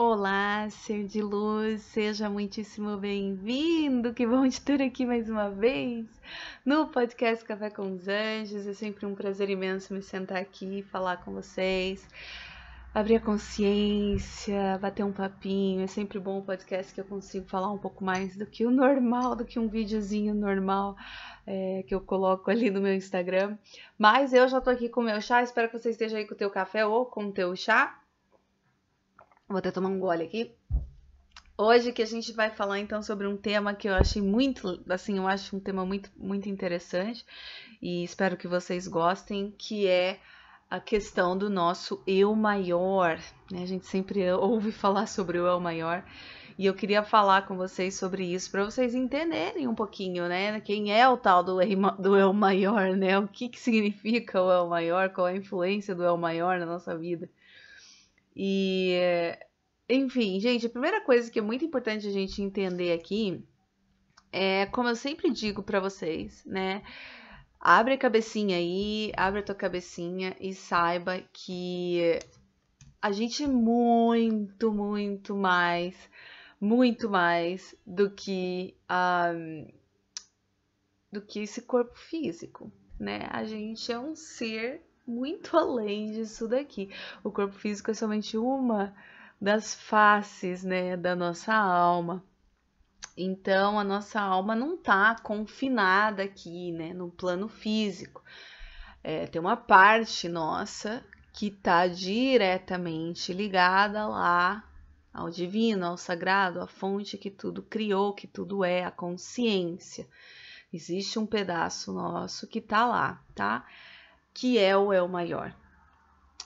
Olá, ser de luz, seja muitíssimo bem-vindo. Que bom te ter aqui mais uma vez no podcast Café com os Anjos. É sempre um prazer imenso me sentar aqui e falar com vocês, abrir a consciência, bater um papinho. É sempre bom o podcast que eu consigo falar um pouco mais do que o normal, do que um videozinho normal é, que eu coloco ali no meu Instagram. Mas eu já tô aqui com o meu chá, espero que você esteja aí com o teu café ou com o teu chá. Vou até tomar um gole aqui. Hoje que a gente vai falar então sobre um tema que eu achei muito, assim, eu acho um tema muito, muito interessante e espero que vocês gostem, que é a questão do nosso eu maior. Né? A gente sempre ouve falar sobre o eu maior e eu queria falar com vocês sobre isso para vocês entenderem um pouquinho, né? Quem é o tal do, do eu maior, né? O que, que significa o eu maior, qual a influência do eu maior na nossa vida. E, enfim, gente, a primeira coisa que é muito importante a gente entender aqui é, como eu sempre digo para vocês, né? Abre a cabecinha aí, abre a tua cabecinha e saiba que a gente é muito, muito mais, muito mais do que um, ah, do que esse corpo físico, né? A gente é um ser muito além disso daqui. O corpo físico é somente uma das faces, né, da nossa alma. Então, a nossa alma não está confinada aqui, né, no plano físico. É, tem uma parte nossa que está diretamente ligada lá ao divino, ao sagrado, à fonte que tudo criou, que tudo é, a consciência. Existe um pedaço nosso que está lá, tá? que é o maior.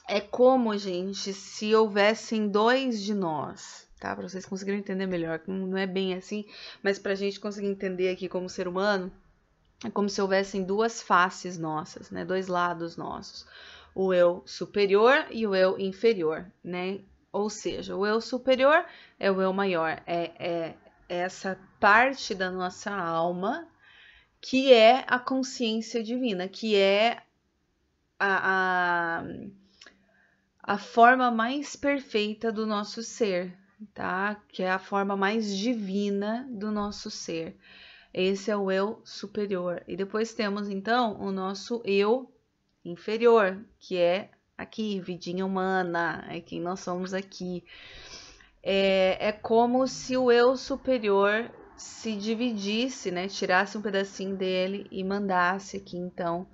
É como, gente, se houvessem dois de nós, tá? Para vocês conseguirem entender melhor, não é bem assim, mas para a gente conseguir entender aqui como ser humano, é como se houvessem duas faces nossas, né? Dois lados nossos. O eu superior e o eu inferior, né? Ou seja, o eu superior é o eu maior, é, é essa parte da nossa alma que é a consciência divina, que é a, a, a forma mais perfeita do nosso ser, tá? Que é a forma mais divina do nosso ser. Esse é o eu superior. E depois temos então o nosso eu inferior, que é aqui, vidinha humana, é quem nós somos aqui. É, é como se o eu superior se dividisse, né? Tirasse um pedacinho dele e mandasse aqui então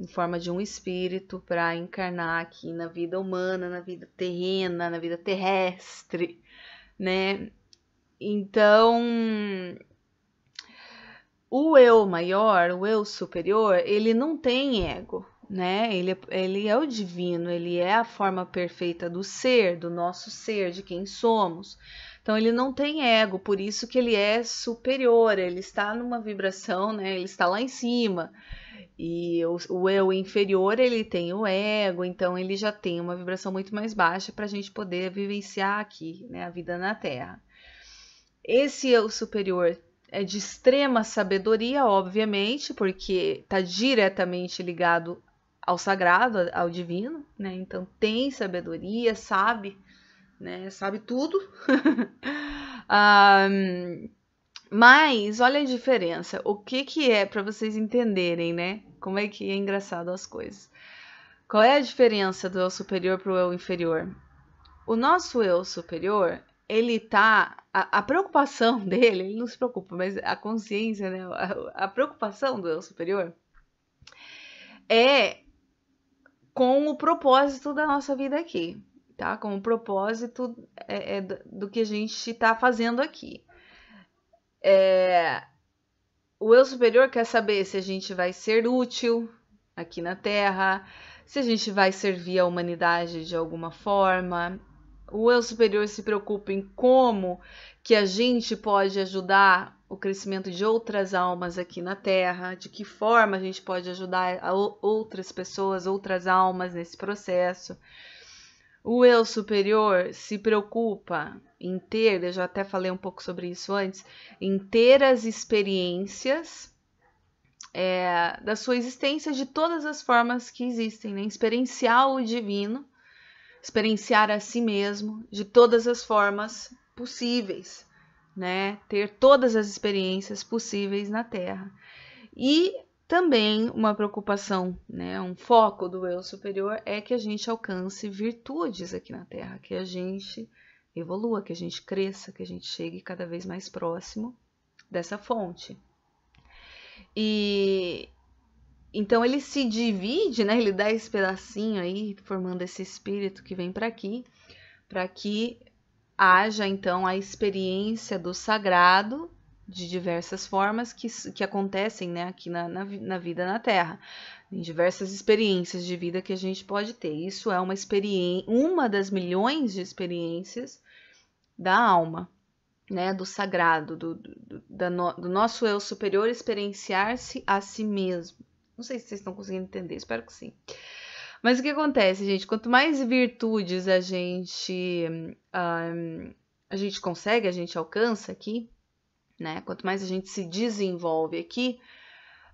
em forma de um espírito para encarnar aqui na vida humana, na vida terrena, na vida terrestre, né? Então, o eu maior, o eu superior, ele não tem ego, né? Ele, é, ele é o divino, ele é a forma perfeita do ser, do nosso ser, de quem somos. Então ele não tem ego, por isso que ele é superior, ele está numa vibração, né? Ele está lá em cima. E o, eu inferior, ele tem o ego, então ele já tem uma vibração muito mais baixa para a gente poder vivenciar aqui, né, a vida na Terra. Esse eu superior é de extrema sabedoria, obviamente, porque está diretamente ligado ao sagrado, ao divino, né? Então tem sabedoria, sabe né? Sabe tudo. um, mas olha a diferença. O que que é para vocês entenderem, né? Como é que é engraçado as coisas. Qual é a diferença do eu superior para o eu inferior? O nosso eu superior, ele tá a, a, preocupação dele, ele não se preocupa, mas a consciência, né? A, a preocupação do eu superior é com o propósito da nossa vida aqui tá? Como propósito é, é do que a gente está fazendo aqui. É, o eu superior quer saber se a gente vai ser útil aqui na Terra, se a gente vai servir a humanidade de alguma forma. O eu superior se preocupa em como que a gente pode ajudar o crescimento de outras almas aqui na Terra, de que forma a gente pode ajudar outras pessoas, outras almas nesse processo. O eu superior se preocupa em ter, eu já até falei um pouco sobre isso antes, em ter as experiências é, da sua existência de todas as formas que existem, né? experienciar o divino, experienciar a si mesmo de todas as formas possíveis, né? ter todas as experiências possíveis na Terra. E também uma preocupação, né, um foco do eu superior é que a gente alcance virtudes aqui na Terra, que a gente evolua, que a gente cresça, que a gente chegue cada vez mais próximo dessa fonte. E então ele se divide, né? Ele dá esse pedacinho aí, formando esse espírito que vem para aqui, para que haja então a experiência do sagrado de diversas formas que, que acontecem né, aqui na, na, na vida na Terra, em diversas experiências de vida que a gente pode ter. Isso é uma experiência, uma das milhões de experiências da alma, né, do sagrado, do, do, do, do nosso eu superior experienciar-se a si mesmo. Não sei se vocês estão conseguindo entender, espero que sim. Mas o que acontece, gente? Quanto mais virtudes a gente um, hum, a gente consegue, a gente alcança aqui, né? Quanto mais a gente se desenvolve aqui,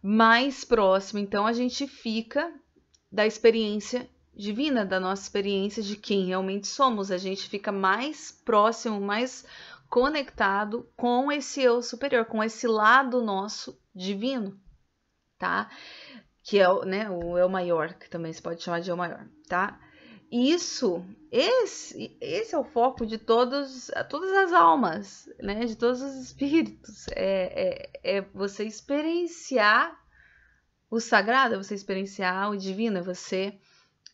mais próximo então a gente fica da experiência divina, da nossa experiência de quem realmente somos. A gente fica mais próximo, mais conectado com esse eu superior, com esse lado nosso divino, tá? Que é né, o eu maior, que também se pode chamar de eu maior, tá? isso, esse, esse é o foco de todos, todas as almas, né? de todos os espíritos. É, é, é você experienciar o sagrado, é você experienciar o divino, é você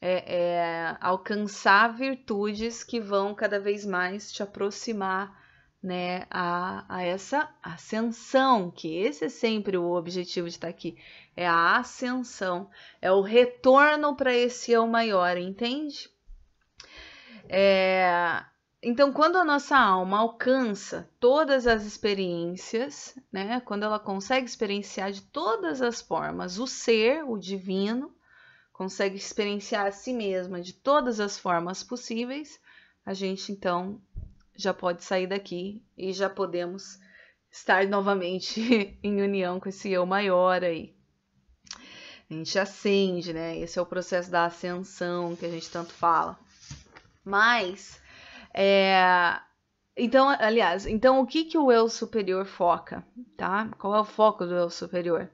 é, é alcançar virtudes que vão cada vez mais te aproximar né, a, a essa ascensão, que esse é sempre o objetivo de estar tá aqui, é a ascensão, é o retorno para esse eu maior, entende? É, então, quando a nossa alma alcança todas as experiências, né, quando ela consegue experienciar de todas as formas o ser, o divino, consegue experienciar a si mesma de todas as formas possíveis, a gente então já pode sair daqui e já podemos estar novamente em união com esse eu maior aí. A gente acende, né? Esse é o processo da ascensão que a gente tanto fala. Mas, é... então, aliás, então o que, que o eu superior foca, tá? Qual é o foco do eu superior?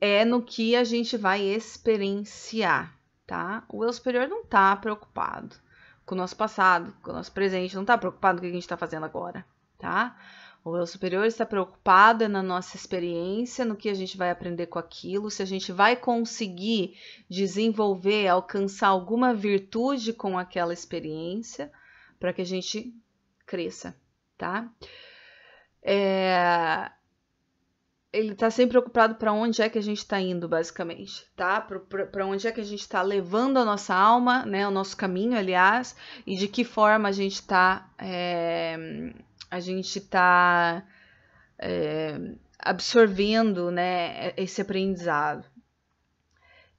É no que a gente vai experienciar, tá? O eu superior não tá preocupado com o nosso passado, com o nosso presente, não está preocupado com o que a gente está fazendo agora, tá? O eu superior está preocupado é na nossa experiência, no que a gente vai aprender com aquilo, se a gente vai conseguir desenvolver, alcançar alguma virtude com aquela experiência, para que a gente cresça, tá? É, ele tá sempre preocupado para onde é que a gente está indo, basicamente, tá? Para onde é que a gente está levando a nossa alma, né? O nosso caminho, aliás, e de que forma a gente está, é, a gente está é, absorvendo, né? Esse aprendizado.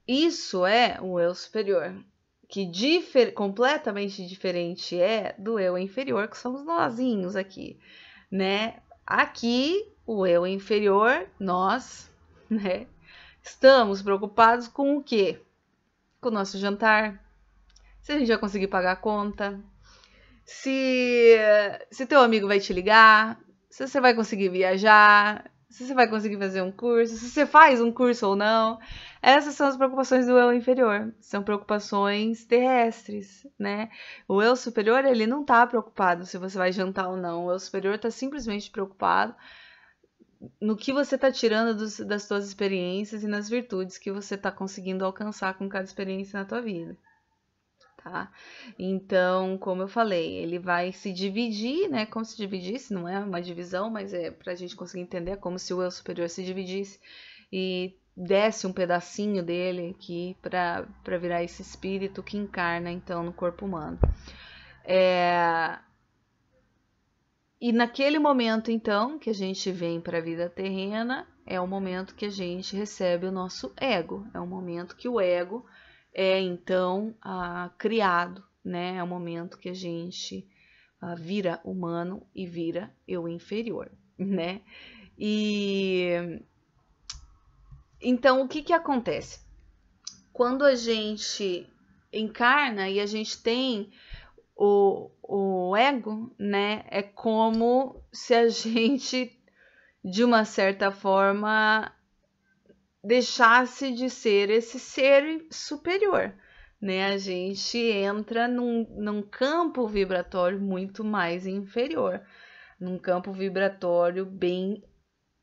Isso é o eu superior, que difer completamente diferente é do eu inferior que somos nozinhos aqui, né? Aqui o eu inferior, nós, né? Estamos preocupados com o quê? Com o nosso jantar, se a gente vai conseguir pagar a conta, se, se teu amigo vai te ligar, se você vai conseguir viajar, se você vai conseguir fazer um curso, se você faz um curso ou não. Essas são as preocupações do eu inferior, são preocupações terrestres, né? O eu superior, ele não tá preocupado se você vai jantar ou não, o eu superior tá simplesmente preocupado no que você está tirando dos, das suas experiências e nas virtudes que você está conseguindo alcançar com cada experiência na tua vida. Tá? Então, como eu falei, ele vai se dividir, né? Como se dividisse, não é uma divisão, mas é para a gente conseguir entender, é como se o eu superior se dividisse e desse um pedacinho dele aqui para virar esse espírito que encarna então no corpo humano. É, e naquele momento, então, que a gente vem para a vida terrena, é o momento que a gente recebe o nosso ego. É o momento que o ego é, então, a criado, né? É o momento que a gente vira humano e vira eu inferior, né? E. Então, o que, que acontece? Quando a gente encarna e a gente tem o, o ego, né, é como se a gente, de uma certa forma, deixasse de ser esse ser superior, né? A gente entra num, num campo vibratório muito mais inferior, num campo vibratório bem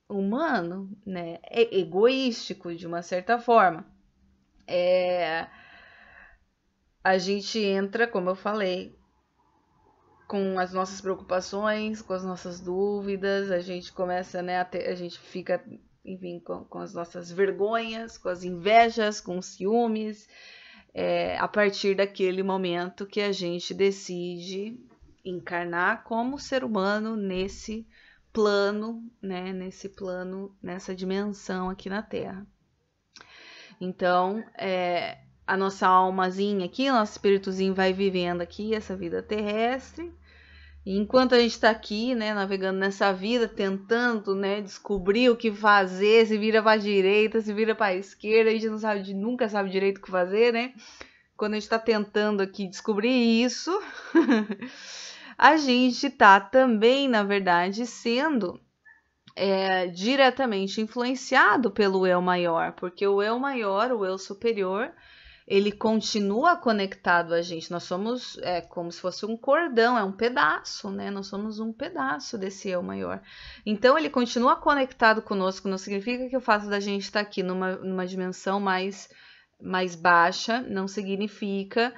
humano, né? É egoístico, de uma certa forma. É a gente entra, como eu falei, com as nossas preocupações, com as nossas dúvidas, a gente começa, né, a, ter, a gente fica, enfim, com, com, as nossas vergonhas, com as invejas, com os ciúmes, é, a partir daquele momento que a gente decide encarnar como ser humano nesse plano, né, nesse plano, nessa dimensão aqui na Terra. Então, é, a nossa almazinha aqui, nosso espíritozinho vai vivendo aqui essa vida terrestre. E enquanto a gente está aqui, né, navegando nessa vida, tentando, né, descobrir o que fazer, se vira para a direita, se vira para a esquerda, a gente não sabe, nunca sabe direito o que fazer, né? Quando a gente está tentando aqui descobrir isso, a gente está também, na verdade, sendo é, diretamente influenciado pelo eu maior, porque o eu maior, o eu superior, ele continua conectado a gente. Nós somos é, como se fosse um cordão, é um pedaço, né? Nós somos um pedaço desse eu maior. Então ele continua conectado conosco. Não significa que o fato da gente estar tá aqui numa, numa dimensão mais, mais baixa não significa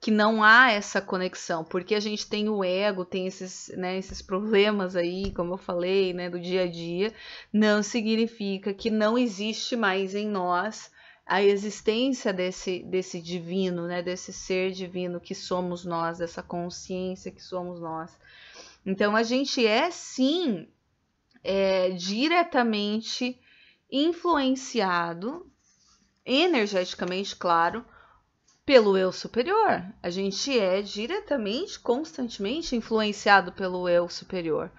que não há essa conexão, porque a gente tem o ego, tem esses, né, esses problemas aí, como eu falei, né, do dia a dia, não significa que não existe mais em nós a existência desse, desse divino, né, desse ser divino que somos nós, dessa consciência que somos nós. Então a gente é sim é, diretamente influenciado, energeticamente, claro, pelo eu superior. A gente é diretamente, constantemente influenciado pelo eu superior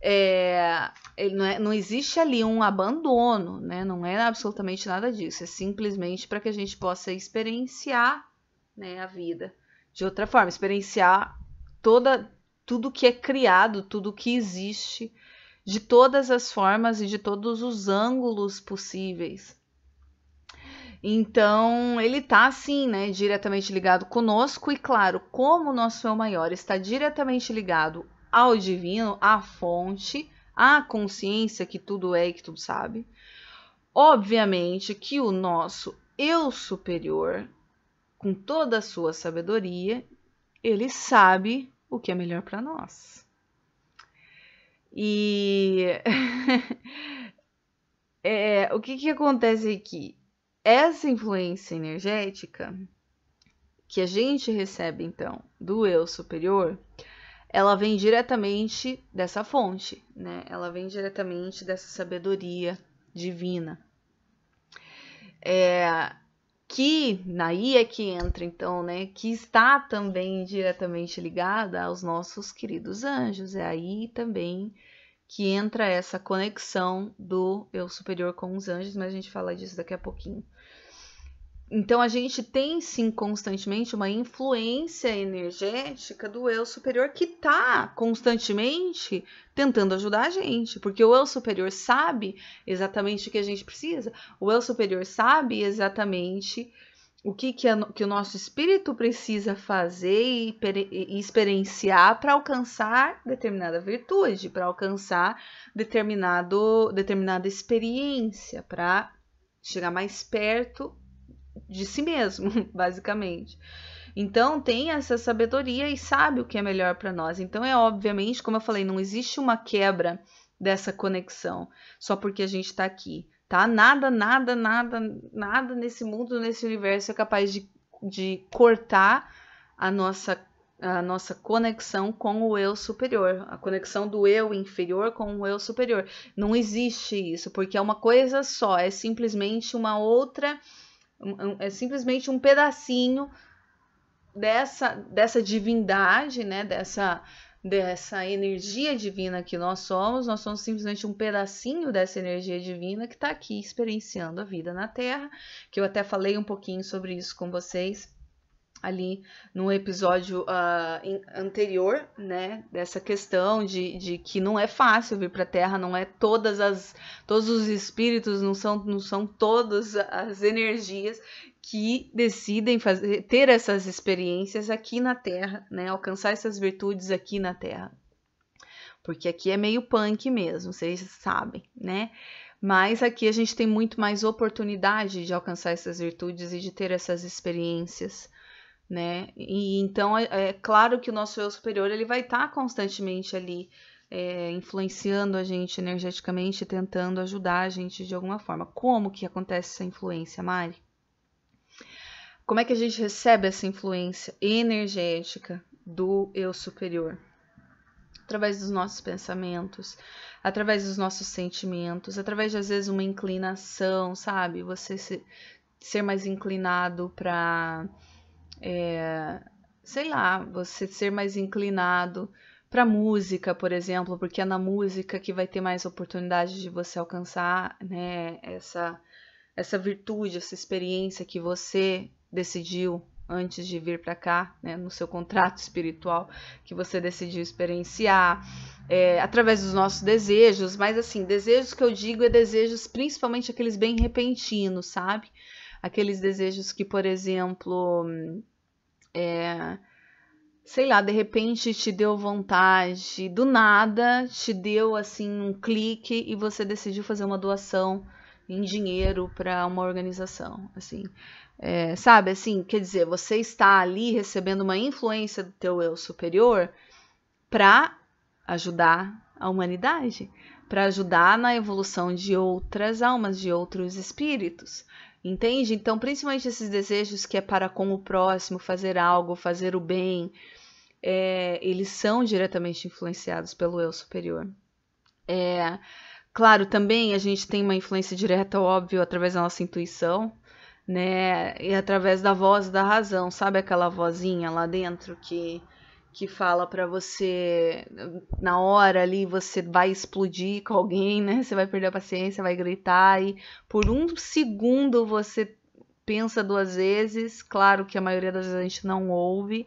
é, não, é, não, existe ali um abandono, né? Não é absolutamente nada disso. É simplesmente para que a gente possa experienciar né, a vida de outra forma, experienciar toda tudo que é criado, tudo que existe, de todas as formas e de todos os ângulos possíveis. Então, ele está assim, né, diretamente ligado conosco e claro, como o nosso eu maior está diretamente ligado ao divino, à fonte, à consciência que tudo é e que tudo sabe. Obviamente que o nosso eu superior, com toda a sua sabedoria, ele sabe o que é melhor para nós. E é, o que, que acontece aqui? Essa influência energética que a gente recebe então do eu superior, ela vem diretamente dessa fonte, né? Ela vem diretamente dessa sabedoria divina. É, que naí, é que entra então, né? Que está também diretamente ligada aos nossos queridos anjos. É aí também que entra essa conexão do eu superior com os anjos, mas a gente fala disso daqui a pouquinho. Então a gente tem sim constantemente uma influência energética do eu superior que está constantemente tentando ajudar a gente, porque o eu superior sabe exatamente o que a gente precisa, o eu superior sabe exatamente o que, que, a, que o nosso espírito precisa fazer e, e experienciar para alcançar determinada virtude, para alcançar determinado, determinada experiência, para chegar mais perto de si mesmo, basicamente. Então tem essa sabedoria e sabe o que é melhor para nós. Então é obviamente, como eu falei, não existe uma quebra dessa conexão só porque a gente está aqui, tá? Nada, nada, nada, nada nesse mundo, nesse universo é capaz de, de cortar a nossa a nossa conexão com o eu superior, a conexão do eu inferior com o eu superior. Não existe isso, porque é uma coisa só, é simplesmente uma outra é simplesmente um pedacinho dessa, dessa divindade, né? Dessa, dessa energia divina que nós somos, nós somos simplesmente um pedacinho dessa energia divina que está aqui experienciando a vida na Terra, que eu até falei um pouquinho sobre isso com vocês ali no episódio uh, anterior, né, dessa questão de, de que não é fácil vir para a Terra, não é todas as todos os espíritos, não são não são todas as energias que decidem fazer ter essas experiências aqui na Terra, né, alcançar essas virtudes aqui na Terra. Porque aqui é meio punk mesmo, vocês sabem, né? Mas aqui a gente tem muito mais oportunidade de alcançar essas virtudes e de ter essas experiências né? E então é, é claro que o nosso eu superior ele vai estar tá constantemente ali é, influenciando a gente energeticamente, tentando ajudar a gente de alguma forma. Como que acontece essa influência, Mari? Como é que a gente recebe essa influência energética do eu superior? Através dos nossos pensamentos, através dos nossos sentimentos, através de às vezes uma inclinação, sabe? Você se, ser mais inclinado para é, sei lá, você ser mais inclinado para música, por exemplo, porque é na música que vai ter mais oportunidade de você alcançar, né, essa essa virtude, essa experiência que você decidiu antes de vir para cá, né, no seu contrato espiritual que você decidiu experienciar, é, através dos nossos desejos, mas assim, desejos que eu digo é desejos principalmente aqueles bem repentinos, sabe? aqueles desejos que, por exemplo, é, sei lá, de repente te deu vontade, do nada te deu assim um clique e você decidiu fazer uma doação em dinheiro para uma organização, assim. É, sabe assim, quer dizer, você está ali recebendo uma influência do teu eu superior para ajudar a humanidade, para ajudar na evolução de outras almas, de outros espíritos. Entende? Então, principalmente esses desejos que é para com o próximo, fazer algo, fazer o bem, é, eles são diretamente influenciados pelo eu superior. É, claro, também a gente tem uma influência direta, óbvio, através da nossa intuição, né? E através da voz da razão, sabe aquela vozinha lá dentro que que fala para você na hora ali você vai explodir com alguém, né? Você vai perder a paciência, vai gritar e por um segundo você pensa duas vezes. Claro que a maioria das vezes a gente não ouve.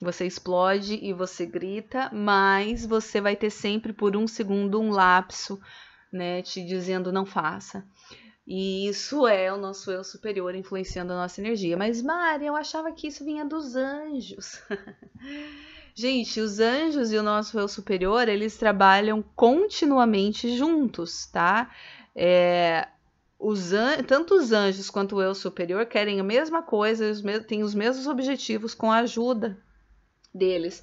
Você explode e você grita, mas você vai ter sempre por um segundo um lapso, né, te dizendo não faça. E isso é o nosso eu superior influenciando a nossa energia. Mas, Mari, eu achava que isso vinha dos anjos. Gente, os anjos e o nosso eu superior, eles trabalham continuamente juntos, tá? É, os an... Tanto os anjos quanto o eu superior querem a mesma coisa, os me... têm os mesmos objetivos com a ajuda deles.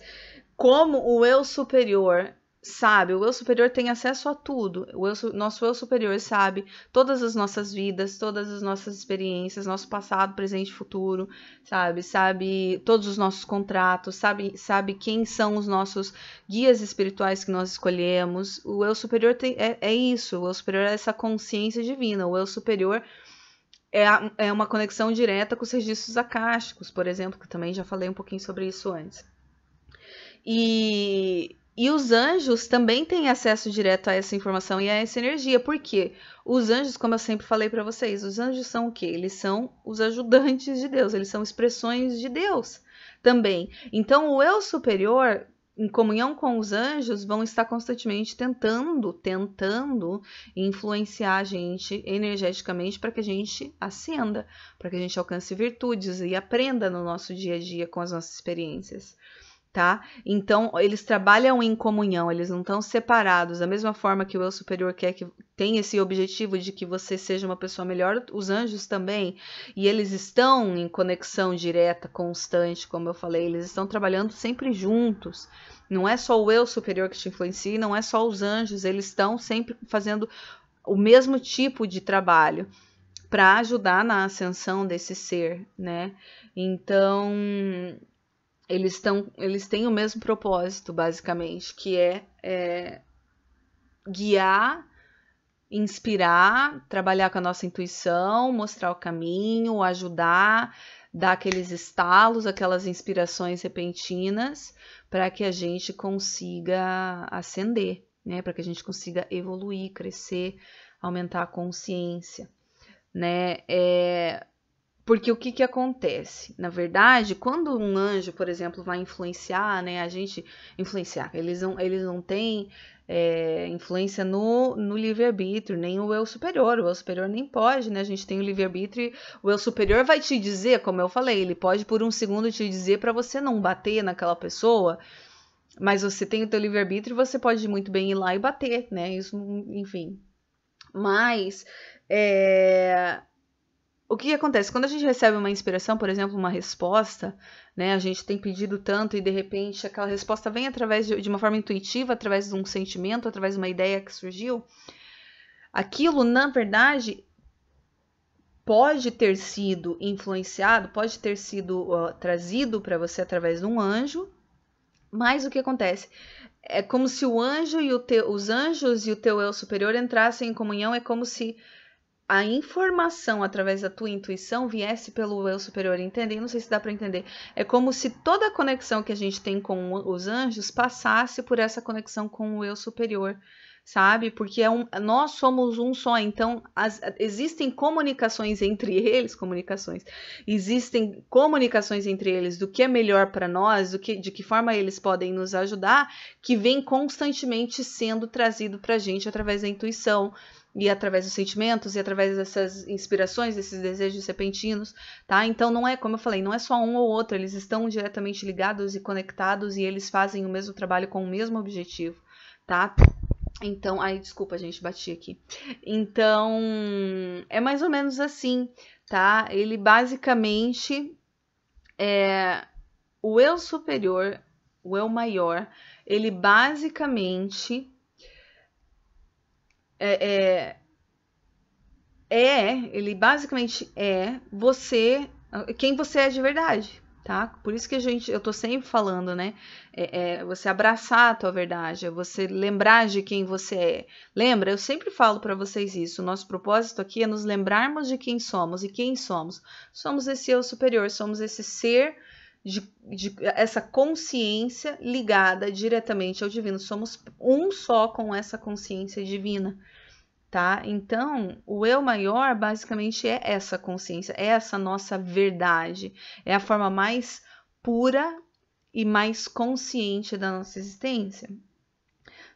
Como o eu superior sabe, o eu superior tem acesso a tudo. O eu, nosso eu superior sabe todas as nossas vidas, todas as nossas experiências, nosso passado, presente, futuro, sabe? Sabe todos os nossos contratos, sabe, sabe quem são os nossos guias espirituais que nós escolhemos. O eu superior tem, é, é isso, o eu superior é essa consciência divina, o eu superior é, a, é uma conexão direta com os registros akáshicos por exemplo, que também já falei um pouquinho sobre isso antes. E e os anjos também têm acesso direto a essa informação e a essa energia, porque os anjos, como eu sempre falei para vocês, os anjos são o quê? Eles são os ajudantes de Deus, eles são expressões de Deus também. Então, o eu superior, em comunhão com os anjos, vão estar constantemente tentando, tentando influenciar a gente energeticamente para que a gente acenda, para que a gente alcance virtudes e aprenda no nosso dia a dia com as nossas experiências tá? Então, eles trabalham em comunhão, eles não estão separados. Da mesma forma que o eu superior quer que tem esse objetivo de que você seja uma pessoa melhor, os anjos também, e eles estão em conexão direta, constante, como eu falei, eles estão trabalhando sempre juntos. Não é só o eu superior que te influencia, não é só os anjos, eles estão sempre fazendo o mesmo tipo de trabalho para ajudar na ascensão desse ser, né? Então, eles, estão eles têm o mesmo propósito, basicamente, que é, é guiar, inspirar, trabalhar com a nossa intuição, mostrar o caminho, ajudar, dar aqueles estalos, aquelas inspirações repentinas, para que a gente consiga ascender, né? Para que a gente consiga evoluir, crescer, aumentar a consciência, né? É, porque o que, que acontece? Na verdade, quando um anjo, por exemplo, vai influenciar, né? A gente influenciar, eles não, eles não têm é, influência no, no livre-arbítrio, nem o eu superior. O eu superior nem pode, né? A gente tem o livre-arbítrio. O eu superior vai te dizer, como eu falei, ele pode por um segundo te dizer para você não bater naquela pessoa, mas você tem o teu livre-arbítrio e você pode muito bem ir lá e bater, né? Isso, enfim. Mas. É o que acontece? Quando a gente recebe uma inspiração, por exemplo, uma resposta, né? A gente tem pedido tanto e de repente aquela resposta vem através de, de uma forma intuitiva, através de um sentimento, através de uma ideia que surgiu. Aquilo, na verdade, pode ter sido influenciado, pode ter sido trazido para você através de um anjo, mas o que acontece? É como se o anjo e o teu, os anjos e o teu eu superior entrassem em comunhão, é como se a informação através da tua intuição viesse pelo eu superior, entende? não sei se dá para entender. É como se toda a conexão que a gente tem com os anjos passasse por essa conexão com o eu superior, sabe? Porque é um, nós somos um só, então as, existem comunicações entre eles, comunicações. Existem comunicações entre eles do que é melhor para nós, do que de que forma eles podem nos ajudar, que vem constantemente sendo trazido pra gente através da intuição e através dos sentimentos e através dessas inspirações, desses desejos repentinos, tá? Então não é, como eu falei, não é só um ou outro, eles estão diretamente ligados e conectados e eles fazem o mesmo trabalho com o mesmo objetivo, tá? Então, aí desculpa, gente, bati aqui. Então, é mais ou menos assim, tá? Ele basicamente é o eu superior, o eu maior, ele basicamente é, é, é, ele basicamente é você, quem você é de verdade, tá? Por isso que a gente, eu tô sempre falando, né? É, é você abraçar a tua verdade, é você lembrar de quem você é. Lembra? Eu sempre falo para vocês isso. O nosso propósito aqui é nos lembrarmos de quem somos e quem somos. Somos esse eu superior, somos esse ser de, de, essa consciência ligada diretamente ao divino. Somos um só com essa consciência divina, tá? Então, o eu maior basicamente é essa consciência, é essa nossa verdade, é a forma mais pura e mais consciente da nossa existência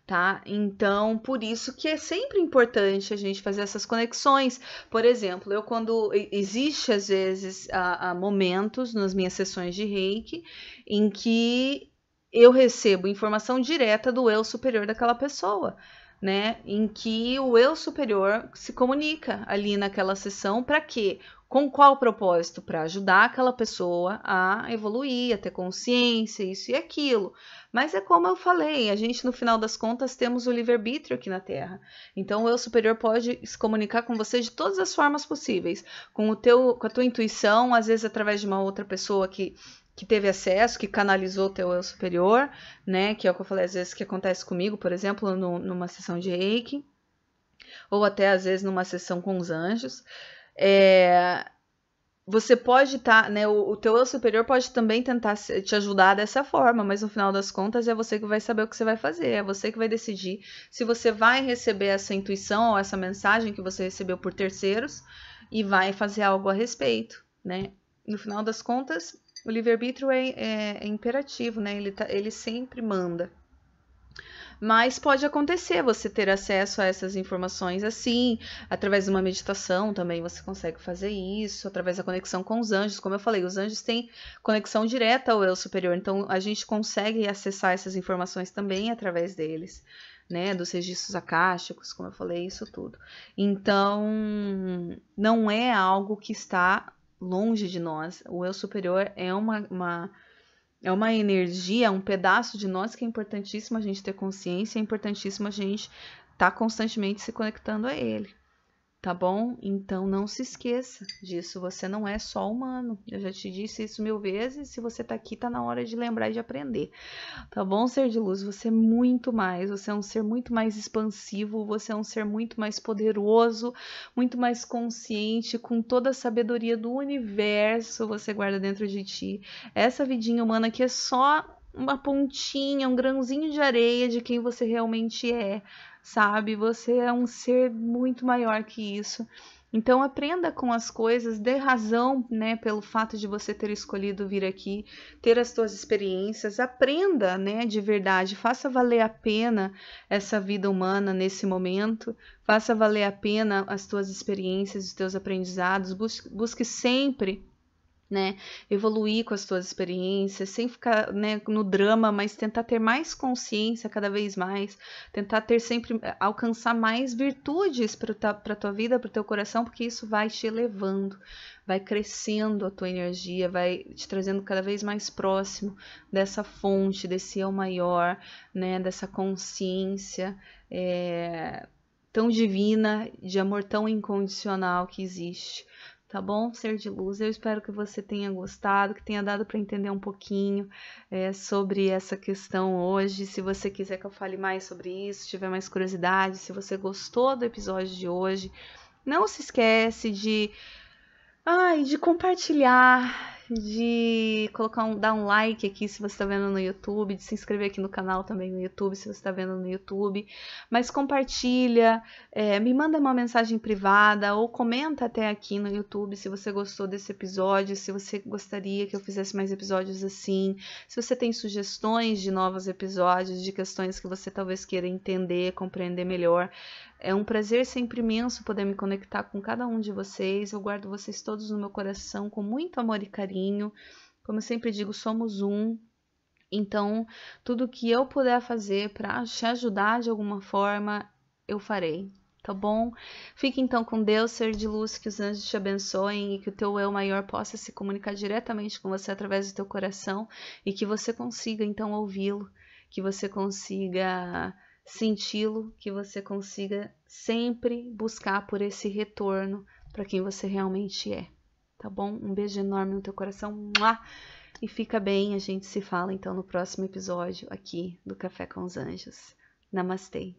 tá? Então, por isso que é sempre importante a gente fazer essas conexões. Por exemplo, eu quando existe às vezes a, momentos nas minhas sessões de Reiki em que eu recebo informação direta do eu superior daquela pessoa. Né, em que o eu superior se comunica ali naquela sessão para que com qual propósito? Para ajudar aquela pessoa a evoluir, a ter consciência, isso e aquilo. Mas é como eu falei, a gente no final das contas temos o livre-arbítrio aqui na Terra. Então o eu superior pode se comunicar com você de todas as formas possíveis, com o teu, com a tua intuição, às vezes através de uma outra pessoa que que teve acesso, que canalizou o teu eu superior, né? Que é o que eu falei às vezes que acontece comigo, por exemplo, no, numa sessão de reiki, ou até às vezes numa sessão com os anjos. É, você pode estar, tá, né? O, o teu eu superior pode também tentar te ajudar dessa forma, mas no final das contas é você que vai saber o que você vai fazer, é você que vai decidir se você vai receber essa intuição ou essa mensagem que você recebeu por terceiros e vai fazer algo a respeito, né? No final das contas, o livre-arbítrio é, é, é, imperativo, né? Ele, tá, ele sempre manda mas pode acontecer você ter acesso a essas informações assim, através de uma meditação também você consegue fazer isso, através da conexão com os anjos, como eu falei, os anjos têm conexão direta ao eu superior, então a gente consegue acessar essas informações também através deles. Né, dos registros acásticos, como eu falei, isso tudo. Então, não é algo que está longe de nós. O eu superior é uma, uma é uma energia, é um pedaço de nós que é importantíssimo a gente ter consciência, é importantíssimo a gente estar tá constantemente se conectando a ele tá bom? Então não se esqueça disso, você não é só humano. Eu já te disse isso mil vezes, se você tá aqui, tá na hora de lembrar e de aprender. Tá bom, ser de luz? Você é muito mais, você é um ser muito mais expansivo, você é um ser muito mais poderoso, muito mais consciente, com toda a sabedoria do universo você guarda dentro de ti. Essa vidinha humana aqui é só uma pontinha, um grãozinho de areia de quem você realmente é sabe? Você é um ser muito maior que isso. Então aprenda com as coisas, dê razão, né, pelo fato de você ter escolhido vir aqui, ter as suas experiências, aprenda, né, de verdade, faça valer a pena essa vida humana nesse momento, faça valer a pena as suas experiências, os teus aprendizados, busque, busque sempre né? Evoluir com as tuas experiências, sem ficar né, no drama, mas tentar ter mais consciência cada vez mais, tentar ter sempre eh, alcançar mais virtudes para a tua vida, para o teu coração, porque isso vai te elevando, vai crescendo a tua energia, vai te trazendo cada vez mais próximo dessa fonte, desse eu maior, né? Dessa consciência. É, tão divina, de amor tão incondicional que existe tá bom? Ser de luz. Eu espero que você tenha gostado, que tenha dado para entender um pouquinho é, sobre essa questão hoje. Se você quiser que eu fale mais sobre isso, tiver mais curiosidade, se você gostou do episódio de hoje, não se esquece de, ai, de compartilhar de colocar um, dar um like aqui se você está vendo no YouTube, de se inscrever aqui no canal também no YouTube se você está vendo no YouTube. Mas compartilha, é, me manda uma mensagem privada ou comenta até aqui no YouTube se você gostou desse episódio, se você gostaria que eu fizesse mais episódios assim, se você tem sugestões de novos episódios, de questões que você talvez queira entender, compreender melhor. É um prazer sempre imenso poder me conectar com cada um de vocês. Eu guardo vocês todos no meu coração com muito amor e carinho. Como eu sempre digo, somos um. Então, tudo que eu puder fazer para te ajudar de alguma forma, eu farei, tá bom? Fique então com Deus, ser de luz, que os anjos te abençoem e que o teu eu maior possa se comunicar diretamente com você através do teu coração e que você consiga então ouvi-lo, que você consiga senti-lo, que você consiga sempre buscar por esse retorno para quem você realmente é, tá bom? Um beijo enorme no teu coração. E fica bem, a gente se fala então no próximo episódio aqui do Café com os Anjos. Namastê.